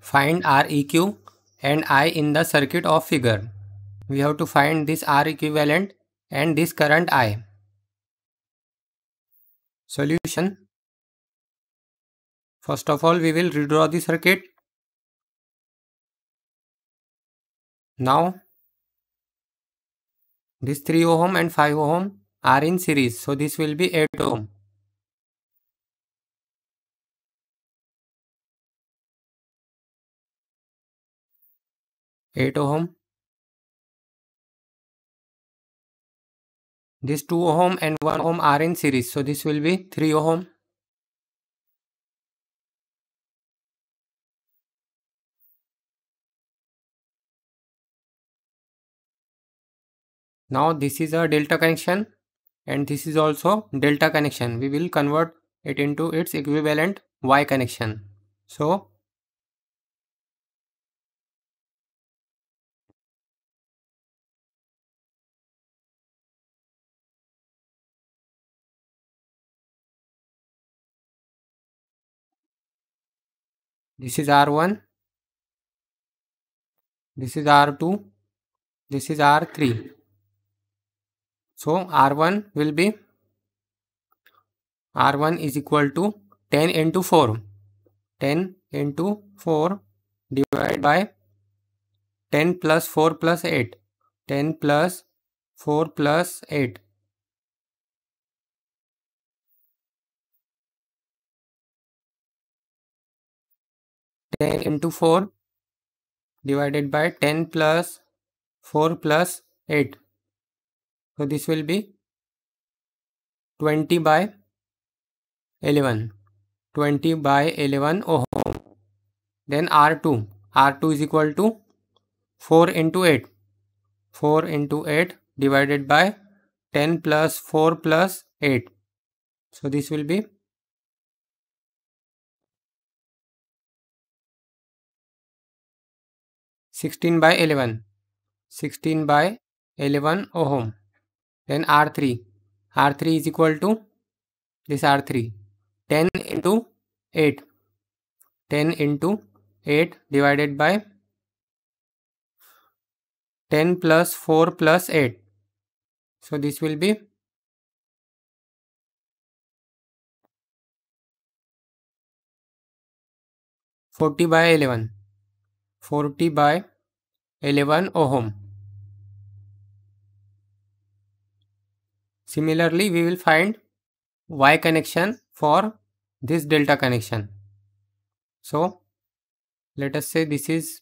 Find R eq and I in the circuit of figure. We have to find this R equivalent and this current I. Solution First of all, we will redraw the circuit. Now, this 3 ohm and 5 ohm are in series. So, this will be 8 ohm. 8 ohm this 2 ohm and 1 ohm are in series so this will be 3 ohm now this is a delta connection and this is also delta connection we will convert it into its equivalent y connection so this is r1 this is r2 this is r3 so r1 will be r1 is equal to 10 into 4 10 into 4 divided by 10 plus 4 plus 8 10 plus 4 plus 8 10 into 4 divided by 10 plus 4 plus 8. So this will be 20 by 11. 20 by 11 ohm. Then R2. R2 is equal to 4 into 8. 4 into 8 divided by 10 plus 4 plus 8. So this will be 16 by 11 16 by 11 ohm then R3 R3 is equal to this R3 10 into 8 10 into 8 divided by 10 plus 4 plus 8 so this will be 40 by 11 40 by 11 ohm. Similarly, we will find Y connection for this delta connection. So, let us say this is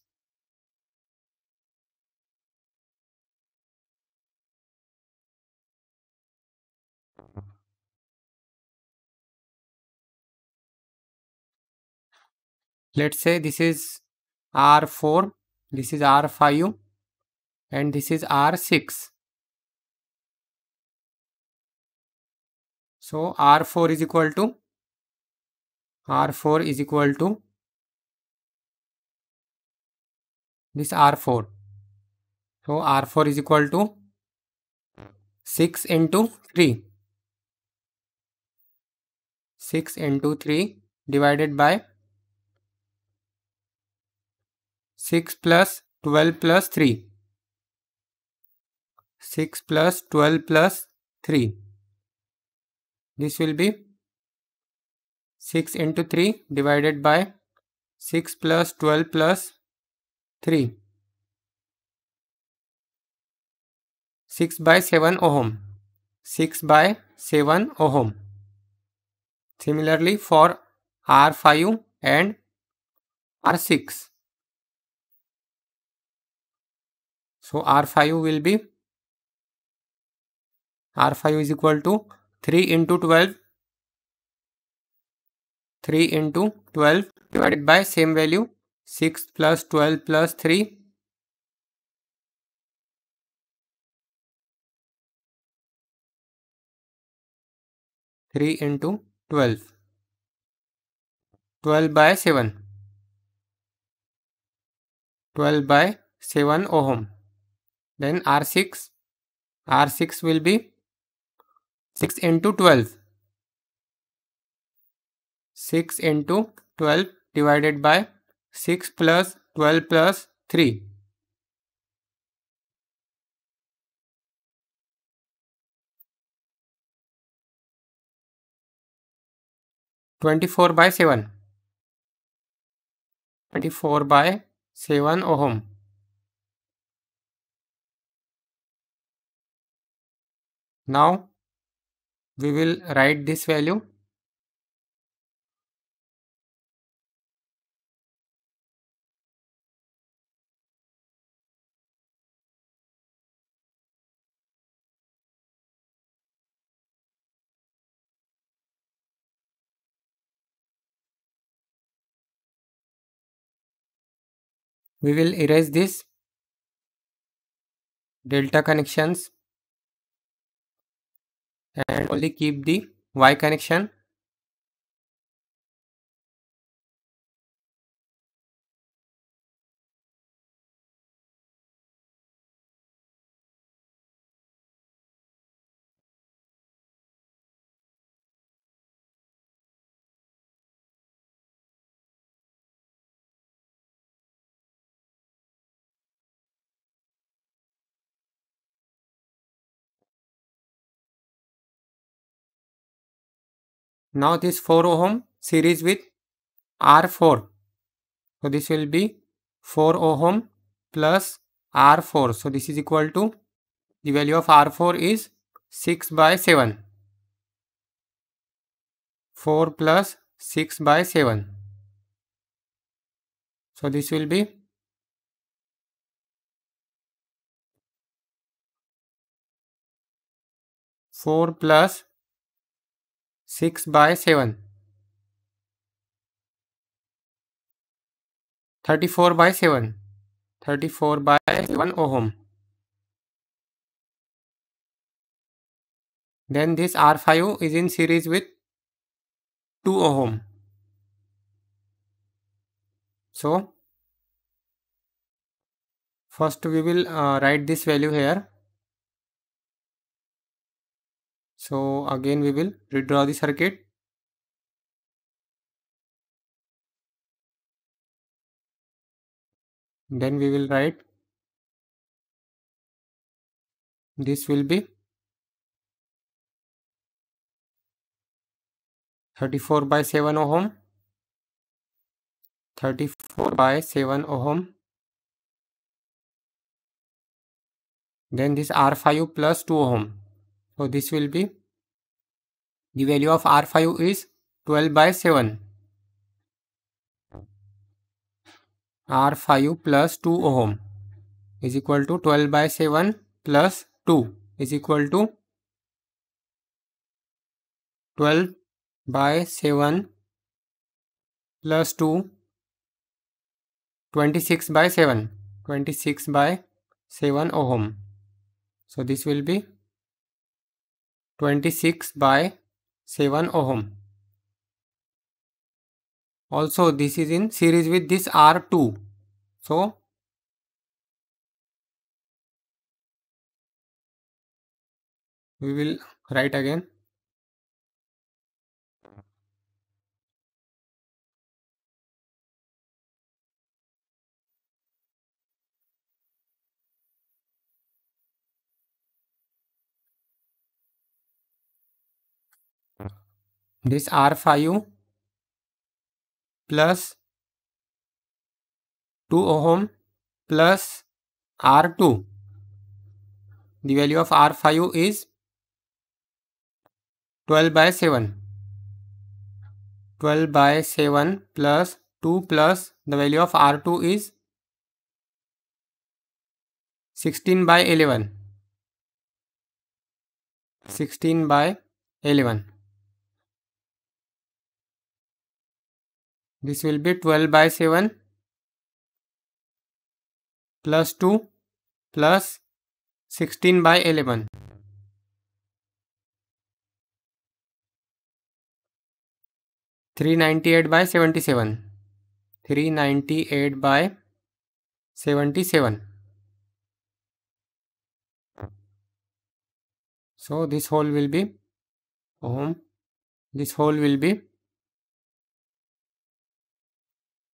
let's say this is R4, this is R5 and this is R6. So R4 is equal to R4 is equal to this R4. So R4 is equal to 6 into 3. 6 into 3 divided by 6 plus 12 plus 3. 6 plus 12 plus 3. This will be 6 into 3 divided by 6 plus 12 plus 3. 6 by 7 ohm. 6 by 7 ohm. Similarly for R5 and R6. So R5 will be R5 is equal to 3 into 12 3 into 12 divided by same value 6 plus 12 plus 3 3 into 12 12 by 7 12 by 7 ohm Then R6, R6 will be 6 into 12. 6 into 12 divided by 6 plus 12 plus 3. Twenty-four by seven. Twenty-four by seven ohm. Now we will write this value. We will erase this delta connections and only keep the Y connection Now this 4 ohm series with R4. So this will be 4 ohm plus R4. So this is equal to the value of R4 is 6 by 7. 4 plus 6 by 7. So this will be four plus 6 by 7 34 by 7 34 by 7 ohm then this R5 is in series with 2 ohm so first we will uh, write this value here So again we will redraw the circuit. Then we will write this will be 34 by 7 ohm 34 by 7 ohm then this R5 plus 2 ohm so this will be the value of R5 is 12 by 7. R5 plus 2 ohm is equal to 12 by 7 plus 2 is equal to 12 by 7 plus 2 26 by 7 26 by 7 ohm so this will be 26 by 7 ohm. Also this is in series with this R2. So we will write again this R5 plus 2 ohm plus R2. The value of R5 is 12 by 7. 12 by 7 plus 2 plus the value of R2 is 16 by 11. 16 by 11. This will be 12 by 7 plus 2 plus 16 by 11. Three ninety eight by seventy seven, three ninety eight by seventy seven. So this hole will be ohm. This hole will be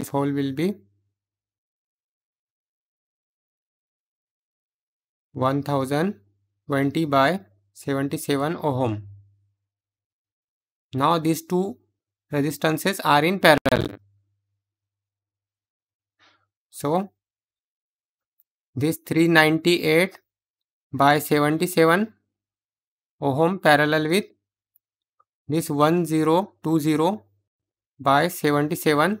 if hole will be 1020 by 77 ohm. Now these two resistances are in parallel. So this 398 by 77 ohm parallel with this 1020 by 77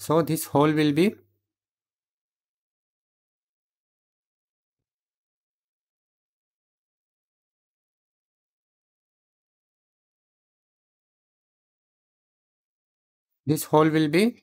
So this hole will be this hole will be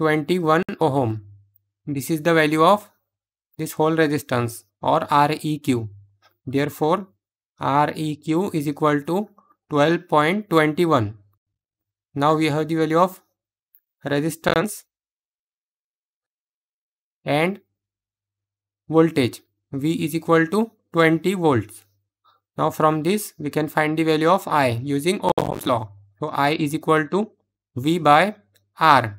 21 ohm. This is the value of this whole resistance or Req. Therefore, Req is equal to 12.21. Now we have the value of resistance and voltage. V is equal to 20 volts. Now from this we can find the value of I using Ohm's law. So I is equal to V by R.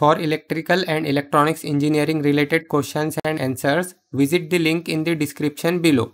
For electrical and electronics engineering related questions and answers, visit the link in the description below.